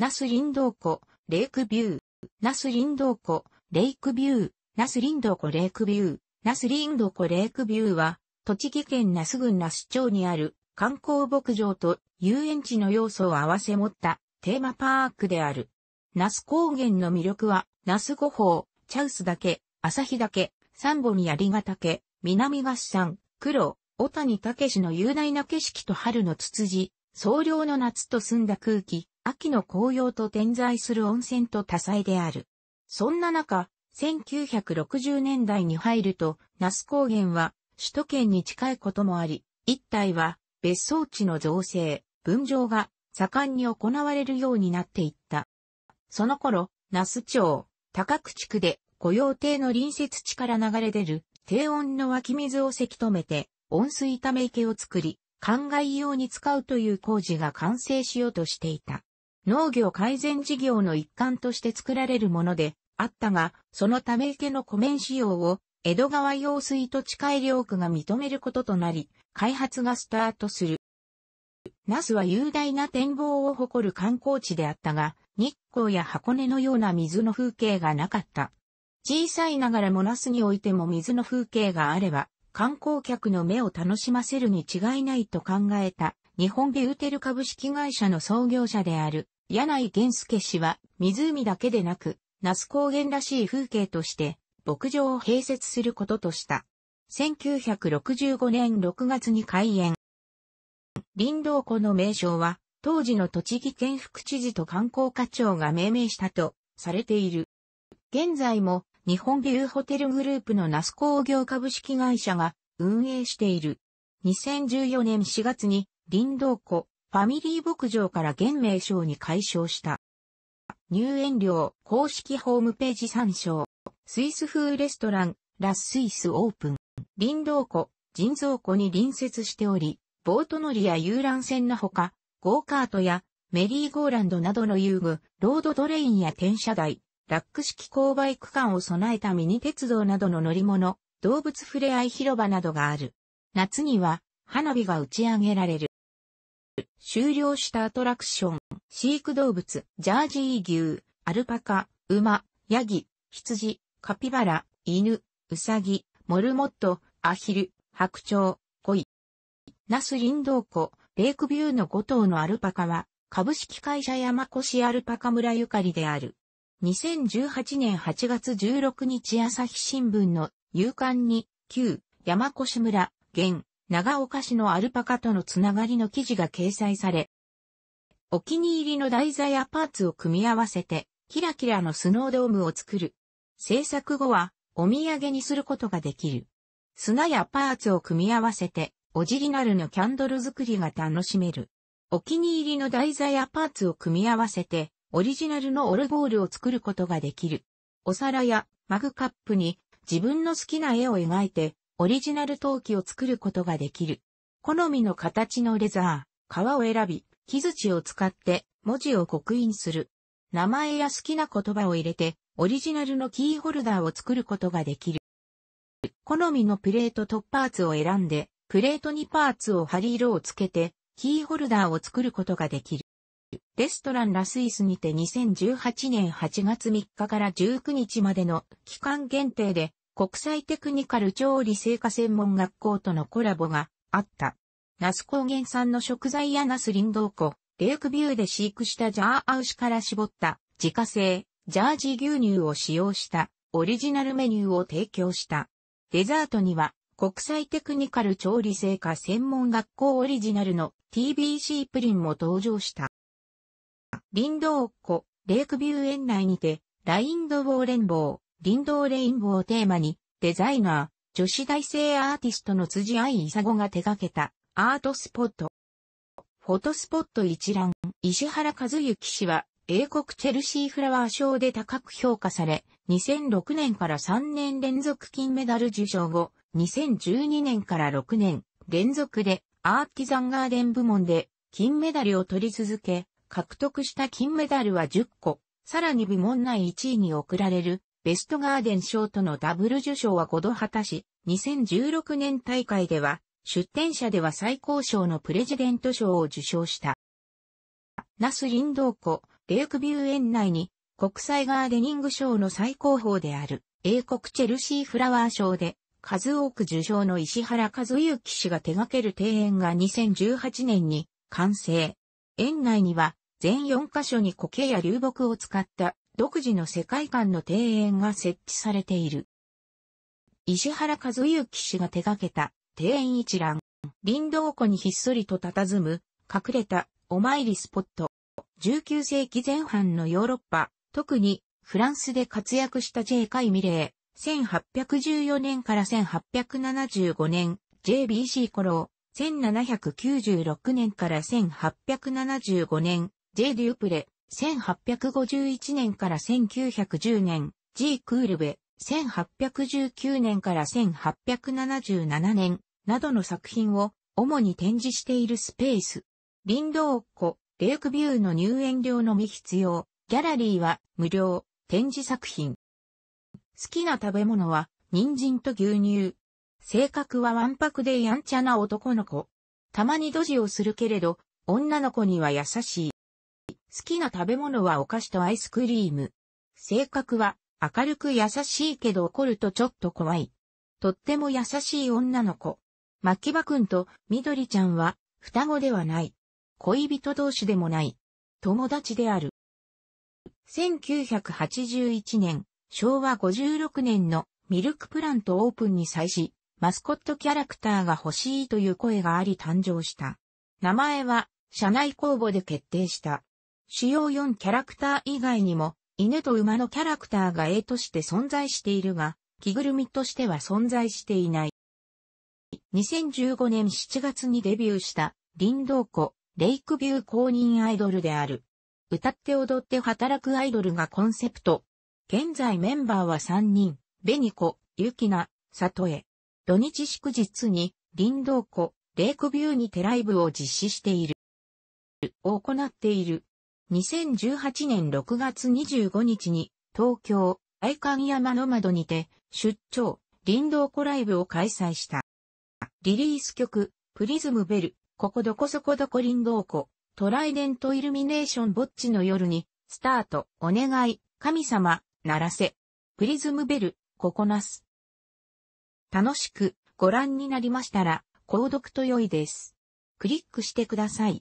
ナス林道湖、レイクビュー。ナス林道湖、レイクビュー。ナス林道湖レイクビュー。ナス林道湖レイクビューは、栃木県那須郡那須町にある観光牧場と遊園地の要素を合わせ持ったテーマパークである。那須高原の魅力は、那須五ャウス岳、旭岳、三本がヶ岳、南合山、黒、小谷武の雄大な景色と春のツツジ、総量の夏と澄んだ空気、秋の紅葉と点在する温泉と多彩である。そんな中、1960年代に入ると、那須高原は首都圏に近いこともあり、一帯は別荘地の造成、分譲が盛んに行われるようになっていった。その頃、那須町、高久地区で御用邸の隣接地から流れ出る低温の湧き水をせき止めて温水ため池を作り、灌漑用に使うという工事が完成しようとしていた。農業改善事業の一環として作られるものであったが、そのため池の湖面使用を江戸川用水土地改良区が認めることとなり、開発がスタートする。那須は雄大な展望を誇る観光地であったが、日光や箱根のような水の風景がなかった。小さいながらも那須においても水の風景があれば、観光客の目を楽しませるに違いないと考えた、日本ビューテル株式会社の創業者である、柳井源助氏は湖だけでなく、那須高原らしい風景として、牧場を併設することとした。1965年6月に開園。林道湖の名称は、当時の栃木県副知事と観光課長が命名したとされている。現在も日本ビューホテルグループの那須工業株式会社が運営している。2014年4月に林道湖ファミリー牧場から現名称に解消した。入園料公式ホームページ参照。スイス風レストラン、ラスイスオープン。林道湖、人造湖に隣接しており、ボート乗りや遊覧船のほか、ゴーカートやメリーゴーランドなどの遊具、ロードトレインや転車台、ラック式勾配区間を備えたミニ鉄道などの乗り物、動物ふれあい広場などがある。夏には花火が打ち上げられる。終了したアトラクション、飼育動物、ジャージー牛、アルパカ、馬、ヤギ、羊、カピバラ、犬、ウサギ、モルモット、アヒル、白鳥、コイ。ナス林道湖、レイクビューの5頭のアルパカは、株式会社山越アルパカ村ゆかりである。2018年8月16日朝日新聞の夕刊に、旧山越村、現、長岡市のアルパカとのつながりの記事が掲載され、お気に入りの題材やパーツを組み合わせて、キラキラのスノードームを作る。制作後は、お土産にすることができる。砂やパーツを組み合わせて、オジリナルのキャンドル作りが楽しめる。お気に入りの台座やパーツを組み合わせて、オリジナルのオルゴールを作ることができる。お皿やマグカップに自分の好きな絵を描いて、オリジナル陶器を作ることができる。好みの形のレザー、革を選び、木槌を使って文字を刻印する。名前や好きな言葉を入れて、オリジナルのキーホルダーを作ることができる。好みのプレートとパーツを選んで、プレートにパーツを貼り色をつけて、キーホルダーを作ることができる。レストランラスイスにて2018年8月3日から19日までの期間限定で国際テクニカル調理成果専門学校とのコラボがあった。ナス高原産の食材やナス林道湖、レイクビューで飼育したジャーアウシから絞った自家製ジャージー牛乳を使用したオリジナルメニューを提供した。デザートには国際テクニカル調理成果専門学校オリジナルの TBC プリンも登場した。林道湖、レイクビュー園内にて、ラインドウォーレンボー。林道レインボーをテーマに、デザイナー、女子大生アーティストの辻愛イサゴが手掛けたアートスポット。フォトスポット一覧、石原和幸氏は英国チェルシーフラワー賞で高く評価され、2006年から3年連続金メダル受賞後、2012年から6年連続でアーティザンガーデン部門で金メダルを取り続け、獲得した金メダルは10個、さらに部門内1位に贈られるベストガーデン賞とのダブル受賞は5度果たし、2016年大会では、出展者では最高賞のプレジデント賞を受賞した。ナス林道湖、レイクビュー園内に、国際ガーデニング賞の最高峰である、英国チェルシーフラワー賞で、数多く受賞の石原和幸氏が手掛ける庭園が2018年に完成。園内には全4カ所に苔や流木を使った独自の世界観の庭園が設置されている。石原和幸氏が手掛けた庭園一覧。林道湖にひっそりと佇む隠れたお参りスポット。19世紀前半のヨーロッパ、特にフランスで活躍した J. 海ミレー、1814年から1875年、JBC コロー、1796年から1875年、J. デュープレ、1851年から1910年、G クールベ、1819年から1877年などの作品を主に展示しているスペース。林道っ子、レイクビューの入園料のみ必要。ギャラリーは無料。展示作品。好きな食べ物は人参と牛乳。性格はわんぱくでやんちゃな男の子。たまにドジをするけれど、女の子には優しい。好きな食べ物はお菓子とアイスクリーム。性格は明るく優しいけど怒るとちょっと怖い。とっても優しい女の子。牧場くんと緑ちゃんは双子ではない。恋人同士でもない。友達である。1981年、昭和56年のミルクプラントオープンに際し、マスコットキャラクターが欲しいという声があり誕生した。名前は、社内公募で決定した。主要4キャラクター以外にも、犬と馬のキャラクターが A として存在しているが、着ぐるみとしては存在していない。2015年7月にデビューした林道湖レイクビュー公認アイドルである。歌って踊って働くアイドルがコンセプト。現在メンバーは3人、ベニコ、ユキナ、サトエ。土日祝日に林道湖レイクビューにてライブを実施している。を行っている。2018年6月25日に東京愛観山の窓にて出張林道湖ライブを開催した。リリース曲プリズムベル、ここどこそこどこ林道湖、トライデントイルミネーションぼっちの夜にスタートお願い神様鳴らせプリズムベル、ここなす。楽しくご覧になりましたら購読と良いです。クリックしてください。